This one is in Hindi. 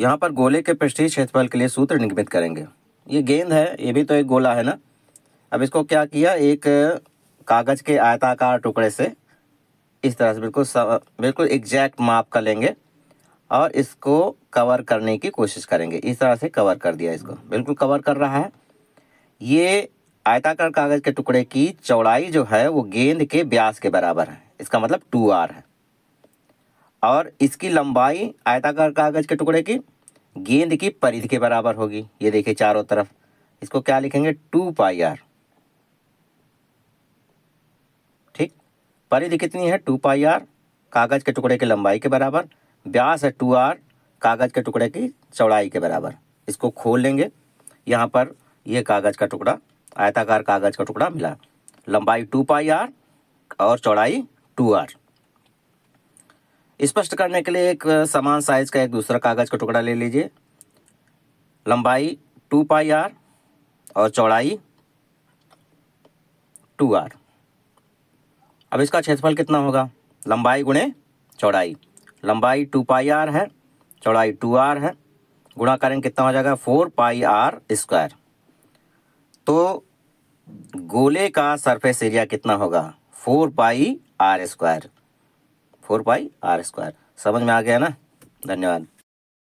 यहाँ पर गोले के पृष्ठी क्षेत्रफल के लिए सूत्र निर्मित करेंगे ये गेंद है ये भी तो एक गोला है ना अब इसको क्या किया एक कागज़ के आयताकार टुकड़े से इस तरह से बिल्कुल बिल्कुल एग्जैक्ट माप कर लेंगे और इसको कवर करने की कोशिश करेंगे इस तरह से कवर कर दिया इसको बिल्कुल कवर कर रहा है ये आयताकार कागज़ के टुकड़े की चौड़ाई जो है वो गेंद के ब्यास के बराबर है इसका मतलब टू आर है और इसकी लंबाई आयताकार कागज़ के टुकड़े की गेंद की परिधि के बराबर होगी ये देखिए चारों तरफ इसको क्या लिखेंगे टू पाई आर ठीक परिधि कितनी है टू पाई आर कागज़ के टुकड़े की लंबाई के बराबर ब्यास है टू आर कागज़ के टुकड़े की चौड़ाई के बराबर इसको खोल लेंगे यहाँ पर ये कागज़ का टुकड़ा आयताकार कागज़ का टुकड़ा मिला लंबाई टू पाई आर और चौड़ाई टू आर स्पष्ट करने के लिए एक समान साइज का एक दूसरा कागज़ का टुकड़ा ले लीजिए लंबाई टू पाई आर और चौड़ाई टू आर अब इसका क्षेत्रफल कितना होगा लंबाई गुणे चौड़ाई लंबाई टू पाई आर है चौड़ाई टू आर है गुणा करेंगे कितना हो जाएगा फोर पाई आर स्क्वायर तो गोले का सरफेस एरिया कितना होगा four pi R square four pi R square समझ में आ गया ना धन्यवाद